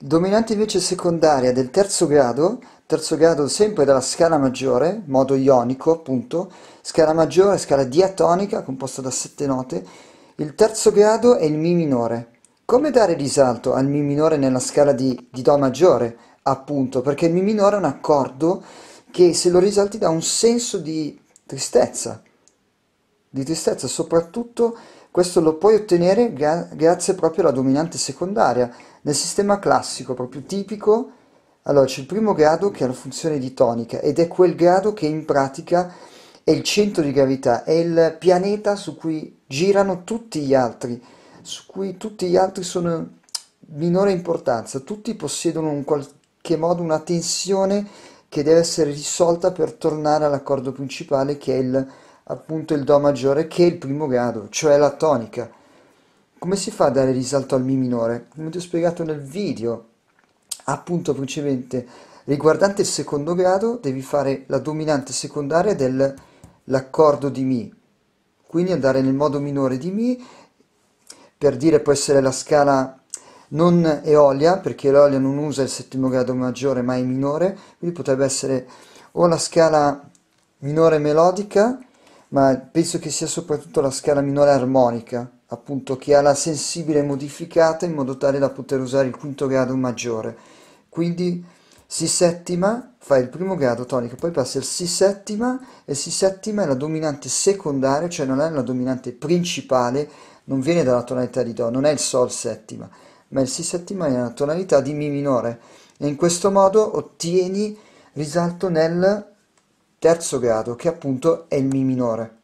Dominante invece secondaria del terzo grado, terzo grado sempre dalla scala maggiore, modo ionico appunto, scala maggiore, scala diatonica composta da sette note, il terzo grado è il Mi minore. Come dare risalto al Mi minore nella scala di, di Do maggiore? Appunto, perché il Mi minore è un accordo che se lo risalti dà un senso di tristezza, di tristezza soprattutto questo lo puoi ottenere gra grazie proprio alla dominante secondaria. Nel sistema classico, proprio tipico, allora c'è il primo grado che ha la funzione di tonica ed è quel grado che in pratica è il centro di gravità, è il pianeta su cui girano tutti gli altri, su cui tutti gli altri sono minore importanza, tutti possiedono in qualche modo una tensione che deve essere risolta per tornare all'accordo principale che è il appunto il Do maggiore che il primo grado, cioè la tonica. Come si fa a dare risalto al Mi minore? Come ti ho spiegato nel video, appunto principalmente riguardante il secondo grado devi fare la dominante secondaria dell'accordo di Mi, quindi andare nel modo minore di Mi, per dire può essere la scala non eolia, perché l'eolia non usa il settimo grado maggiore ma è minore, quindi potrebbe essere o la scala minore melodica ma penso che sia soprattutto la scala minore armonica, appunto, che ha la sensibile modificata in modo tale da poter usare il quinto grado maggiore. Quindi Si settima fa il primo grado tonico, poi passa al Si settima e Si settima è la dominante secondaria, cioè non è la dominante principale, non viene dalla tonalità di Do, non è il Sol settima, ma il Si settima è la tonalità di Mi minore e in questo modo ottieni risalto nel terzo grado che appunto è il Mi minore.